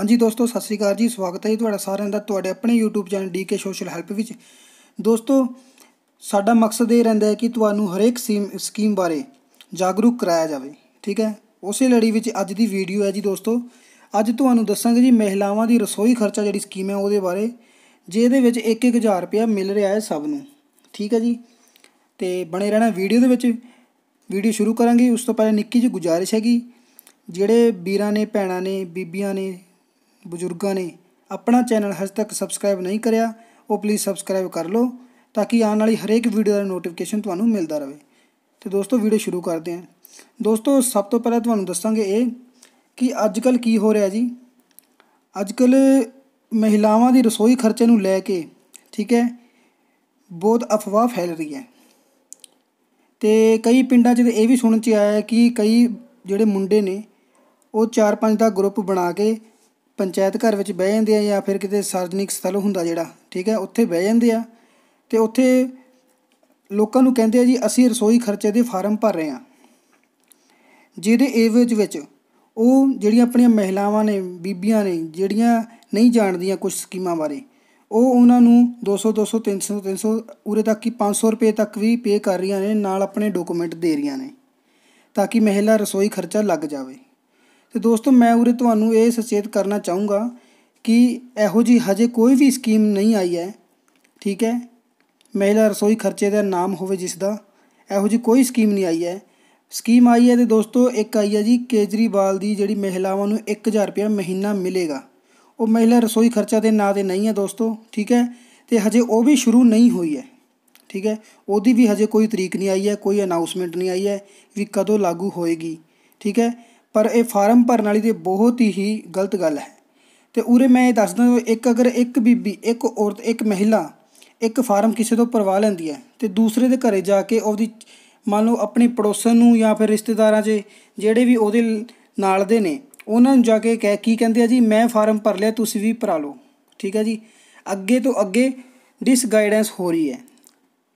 ਹਾਂਜੀ ਦੋਸਤੋ ਸਤਿ ਸ੍ਰੀ ਅਕਾਲ ਜੀ ਸਵਾਗਤ ਹੈ ਜੀ ਤੁਹਾਡਾ ਸਾਰਿਆਂ ਦਾ ਤੁਹਾਡੇ ਆਪਣੇ YouTube channel DK social help ਵਿੱਚ ਦੋਸਤੋ ਸਾਡਾ ਮਕਸਦ ਇਹ ਰਹਿੰਦਾ ਹੈ ਕਿ ਤੁਹਾਨੂੰ ਹਰੇਕ ਸਕੀਮ ਬਾਰੇ ਜਾਗਰੂਕ ਕਰਾਇਆ ਜਾਵੇ ਠੀਕ ਹੈ ਉਸੇ ਲੜੀ ਵਿੱਚ ਅੱਜ ਦੀ ਵੀਡੀਓ ਹੈ ਜੀ ਦੋਸਤੋ ਅੱਜ ਤੁਹਾਨੂੰ ਦੱਸਾਂਗੇ ਜੀ ਮਹਿਲਾਵਾਂ ਦੀ ਰਸੋਈ ਖਰਚਾ ਜਿਹੜੀ ਸਕੀਮ ਹੈ ਉਹਦੇ ਬਾਰੇ ਜਿਹਦੇ ਵਿੱਚ 1-1000 ਰੁਪਏ ਮਿਲ ਰਿਹਾ ਹੈ ਸਭ ਨੂੰ ਠੀਕ ਹੈ ਜੀ ਤੇ ਬਣੇ ਰਹਿਣਾ ਵੀਡੀਓ ਦੇ ਵਿੱਚ ਵੀਡੀਓ ਸ਼ੁਰੂ ਕਰਾਂਗੇ ਉਸ ਤੋਂ ਪਹਿਲਾਂ ਨਿੱਕੀ ਜਿਹੀ ਗੁਜਾਰਿਸ਼ ਹੈਗੀ ਜਿਹੜੇ ਵੀਰਾਂ ਨੇ ਭੈਣਾਂ ਨੇ ਬੀਬੀਆਂ ਨੇ ਬਜ਼ੁਰਗਾਂ ਨੇ ਆਪਣਾ ਚੈਨਲ ਹਜੇ ਤੱਕ ਸਬਸਕ੍ਰਾਈਬ ਨਹੀਂ ਕਰਿਆ ਉਹ ਪਲੀਜ਼ ਸਬਸਕ੍ਰਾਈਬ ਕਰ ਲਓ ਤਾਂ ਕਿ ਆਉਣ ਵਾਲੀ ਹਰੇਕ ਵੀਡੀਓ ਦਾ ਨੋਟੀਫਿਕੇਸ਼ਨ ਤੁਹਾਨੂੰ ਮਿਲਦਾ ਰਹੇ ਤੇ ਦੋਸਤੋ ਵੀਡੀਓ ਸ਼ੁਰੂ ਕਰਦੇ ਹਾਂ ਦੋਸਤੋ ਸਭ ਤੋਂ ਪਹਿਲਾਂ ਤੁਹਾਨੂੰ ਦੱਸਾਂਗੇ ਇਹ ਕਿ ਅੱਜ ਕੱਲ ਕੀ ਹੋ ਰਿਹਾ ਜੀ ਅੱਜ ਕੱਲ ਮਹਿਲਾਵਾਂ ਦੀ ਰਸੋਈ ਖਰਚੇ ਨੂੰ ਲੈ ਕੇ ਠੀਕ ਹੈ ਬਹੁਤ ਅਫਵਾਹ ਫੈਲ ਰਹੀ ਹੈ ਤੇ ਕਈ ਪਿੰਡਾਂ 'ਚ ਇਹ ਵੀ ਸੁਣਨ 'ਚ ਆਇਆ ਹੈ ਕਿ ਕਈ ਜਿਹੜੇ ਮੁੰਡੇ ਨੇ ਉਹ 4-5 ਦਾ ਗਰੁੱਪ ਬਣਾ ਕੇ ਪੰਚਾਇਤ ਘਰ ਵਿੱਚ ਬਹਿ ਜਾਂਦੇ ਆ ਜਾਂ ਫਿਰ ਕਿਤੇ ਸਾਰਜਨਿਕ ਸਥਲ ਹੁੰਦਾ ਜਿਹੜਾ ਠੀਕ ਹੈ ਉੱਥੇ ਬਹਿ ਜਾਂਦੇ ਆ ਤੇ ਉੱਥੇ ਲੋਕਾਂ ਨੂੰ ਕਹਿੰਦੇ ਆ ਜੀ ਅਸੀਂ ਰਸੋਈ ਖਰਚੇ ਦੇ ਫਾਰਮ ਭਰ ਰਹੇ ਆ ਜਿਹਦੇ ਏਵਜ ਵਿੱਚ ਉਹ ਜਿਹੜੀਆਂ ਆਪਣੀਆਂ ਮਹਿਲਾਵਾਂ ਨੇ ਬੀਬੀਆਂ ਨੇ ਜਿਹੜੀਆਂ ਨਹੀਂ ਜਾਣਦੀਆਂ ਕੁਝ ਸਕੀਮਾਂ ਬਾਰੇ ਉਹ ਉਹਨਾਂ ਨੂੰ 200 200 300 300 ਉਰੇ ਤੱਕ ਕਿ 500 ਰੁਪਏ ਤੱਕ ਵੀ ਪੇ ਕਰ ਰਹੀਆਂ ਨੇ ਨਾਲ ਆਪਣੇ ਡਾਕੂਮੈਂਟ ਦੇ ਰਹੀਆਂ ਨੇ ਤਾਂ ਕਿ ਮਹਿਲਾ ਰਸੋਈ ਖਰਚਾ ਲੱਗ ਜਾਵੇ ਤੇ ਦੋਸਤੋ ਮੈਂ ਉਰੇ ਤੁਹਾਨੂੰ ਇਹ ਸੁਚੇਤ ਕਰਨਾ ਚਾਹੂੰਗਾ ਕਿ ਇਹੋ ਜੀ ਹਜੇ ਕੋਈ ਵੀ ਸਕੀਮ ਨਹੀਂ ਆਈ ਹੈ ਠੀਕ ਹੈ ਮਹਿਲਾ ਰਸੋਈ ਖਰਚੇ ਦਾ ਨਾਮ ਹੋਵੇ ਜਿਸ ਦਾ ਇਹੋ ਜੀ ਕੋਈ ਸਕੀਮ ਨਹੀਂ ਆਈ ਹੈ ਸਕੀਮ ਆਈ ਹੈ ਤੇ ਦੋਸਤੋ ਇੱਕ ਆਈ ਹੈ ਜੀ ਕੇਜਰੀਵਾਲ ਦੀ ਜਿਹੜੀ ਮਹਿਲਾਵਾਂ ਨੂੰ 1000 ਰੁਪਏ ਮਹੀਨਾ ਮਿਲੇਗਾ ਉਹ ਮਹਿਲਾ ਰਸੋਈ ਖਰਚਾ ਦੇ ਨਾਂ ਤੇ ਨਹੀਂ ਹੈ ਦੋਸਤੋ ਠੀਕ ਹੈ ਤੇ ਹਜੇ ਉਹ ਵੀ ਸ਼ੁਰੂ ਨਹੀਂ ਹੋਈ ਹੈ ਠੀਕ ਹੈ ਉਹਦੀ ਵੀ ਹਜੇ ਕੋਈ ਤਰੀਕ ਨਹੀਂ ਆਈ ਹੈ ਕੋਈ ਅਨਾਉਂਸਮੈਂਟ ਨਹੀਂ ਆਈ ਹੈ ਵੀ ਕਦੋਂ ਲਾਗੂ ਹੋਏਗੀ ਠੀਕ ਹੈ ਪਰ ਇਹ ਫਾਰਮ ਭਰਨ ਵਾਲੀ ਤੇ ਬਹੁਤ ਹੀ ਗਲਤ ਗੱਲ ਹੈ ਤੇ ਉਰੇ ਮੈਂ ਇਹ ਦੱਸਦਾ ਇੱਕ ਅਗਰ ਇੱਕ ਬੀਬੀ ਇੱਕ ਔਰਤ ਇੱਕ ਮਹਿਲਾ ਇੱਕ ਫਾਰਮ ਕਿਸੇ ਤੋਂ ਪਰਵਾ ਲੈਂਦੀ ਹੈ ਤੇ ਦੂਸਰੇ ਦੇ ਘਰੇ ਜਾ ਕੇ ਉਹਦੀ ਮੰਨ ਲਓ ਆਪਣੇ ਪੜੋਸਨ ਨੂੰ ਜਾਂ ਫਿਰ ਰਿਸ਼ਤੇਦਾਰਾਂ 'ਚ ਜਿਹੜੇ ਵੀ ਉਹਦੇ ਨਾਲ ਦੇ ਨੇ ਉਹਨਾਂ ਨੂੰ ਜਾ ਕੇ ਕਹਿ ਕੀ ਕਹਿੰਦੇ ਆ ਜੀ ਮੈਂ ਫਾਰਮ ਭਰ ਲਿਆ ਤੁਸੀਂ ਵੀ ਭਰਾ ਲਓ ਠੀਕ ਹੈ ਜੀ ਅੱਗੇ ਤੋਂ ਅੱਗੇ ਡਿਸਗਾਈਡੈਂਸ ਹੋ ਰਹੀ ਹੈ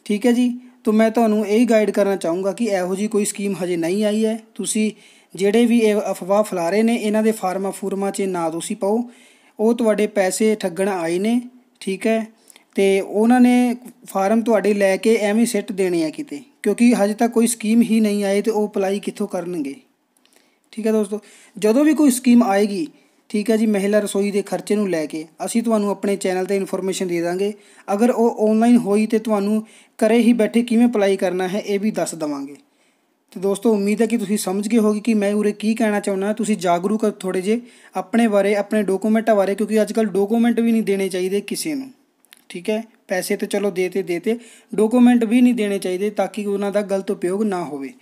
ਠੀਕ ਹੈ ਜੀ ਤਾਂ ਮੈਂ ਤੁਹਾਨੂੰ ਇਹ ਹੀ ਗਾਈਡ ਕਰਨਾ ਚਾਹੂੰਗਾ ਕਿ ਇਹੋ ਜੀ ਕੋਈ ਸਕੀਮ ਹਜੇ ਨਹੀਂ ਆਈ ਹੈ ਤੁਸੀਂ ਜਿਹੜੇ ਵੀ ਇਹ ਅਫਵਾਹ ਫਲਾ ਰਹੇ ਨੇ ਇਹਨਾਂ ਦੇ ਫਾਰਮਾ ਫੂਰਮਾ 'ਚ ਨਾ ਤੁਸੀਂ ਪਾਓ ਉਹ ਤੁਹਾਡੇ ਪੈਸੇ ਠੱਗਣ ਆਏ ਨੇ ਠੀਕ ਹੈ ਤੇ ਉਹਨਾਂ ਨੇ ਫਾਰਮ ਤੁਹਾਡੇ ਲੈ ਕੇ ਐਵੇਂ ਸਿੱਟ ਦੇਣੇ ਆ ਕਿਤੇ ਕਿਉਂਕਿ ਹਜੇ ਤੱਕ ਕੋਈ ਸਕੀਮ ਹੀ ਨਹੀਂ ਆਈ ਤੇ ਉਹ ਅਪਲਾਈ ਕਿੱਥੋਂ ਕਰਨਗੇ ਠੀਕ ਹੈ ਦੋਸਤੋ ਜਦੋਂ ਵੀ ਕੋਈ ਸਕੀਮ ਆਏਗੀ ਠੀਕ ਹੈ ਜੀ ਮਹਿਲਾ ਰਸੋਈ ਦੇ ਖਰਚੇ ਨੂੰ ਲੈ ਕੇ ਅਸੀਂ ਤੁਹਾਨੂੰ ਆਪਣੇ ਚੈਨਲ ਤੇ ਇਨਫੋਰਮੇਸ਼ਨ ਦੇ ਦਾਂਗੇ ਅਗਰ ਉਹ ਆਨਲਾਈਨ ਹੋਈ ਤੇ ਤੁਹਾਨੂੰ ਘਰੇ ਹੀ ਬੈਠੇ ਕਿਵੇਂ ਅਪਲਾਈ ਕਰਨਾ ਹੈ ਇਹ ਵੀ ਦੱਸ ਦਵਾਂਗੇ ਤੇ ਦੋਸਤੋ ਉਮੀਦ ਹੈ ਕਿ ਤੁਸੀਂ ਸਮਝ ਗਏ ਹੋਗੇ ਕਿ ਮੈਂ ਉਰੇ ਕੀ ਕਹਿਣਾ ਚਾਹੁੰਦਾ ਤੁਸੀਂ ਜਾਗਰੂਕ ਥੋੜੇ ਜੇ ਆਪਣੇ ਬਾਰੇ ਆਪਣੇ ਡਾਕੂਮੈਂਟਾਂ ਬਾਰੇ ਕਿਉਂਕਿ ਅੱਜ ਕੱਲ ਡਾਕੂਮੈਂਟ ਵੀ ਨਹੀਂ ਦੇਣੇ ਚਾਹੀਦੇ ਕਿਸੇ ਨੂੰ ਠੀਕ ਹੈ ਪੈਸੇ ਤੇ ਚਲੋ ਦੇਤੇ ਦੇਤੇ ਡਾਕੂਮੈਂਟ ਵੀ ਨਹੀਂ ਦੇਣੇ ਚਾਹੀਦੇ ਤਾਂ ਕਿ ਉਹਨਾਂ ਦਾ ਗਲਤ ਉਪਯੋਗ ਨਾ ਹੋਵੇ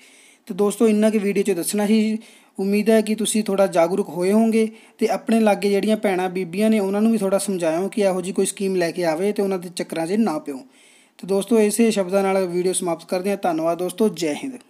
ਤੇ ਦੋਸਤੋ ਇੰਨਾ ਕਿ ਵੀਡੀਓ 'ਚ ਦੱਸਣਾ ਹੀ ਉਮੀਦ ਹੈ ਕਿ ਤੁਸੀਂ ਥੋੜਾ ਜਾਗਰੂਕ ਹੋਏ ਹੋਵੋਗੇ ਤੇ ਆਪਣੇ ਲਾਗੇ ਜਿਹੜੀਆਂ ਭੈਣਾ ਬੀਬੀਆਂ ਨੇ ਉਹਨਾਂ ਨੂੰ ਵੀ ਥੋੜਾ ਸਮਝਾਇਓ ਕਿ ਇਹੋ ਜੀ ਕੋਈ ਸਕੀਮ ਲੈ ਕੇ ਆਵੇ ਤੇ ਉਹਨਾਂ ਦੇ ਚੱਕਰਾਂ 'ਚ ਨਾ ਪਿਓ ਤੇ ਦੋਸਤੋ ਇਸੇ ਸ਼ਬਦਾਂ ਨਾਲ ਵੀਡੀਓ ਸਮਾਪਤ ਕਰਦੇ ਹਾਂ ਧੰਨਵਾਦ ਦੋਸਤੋ ਜੈ ਹਿੰਦ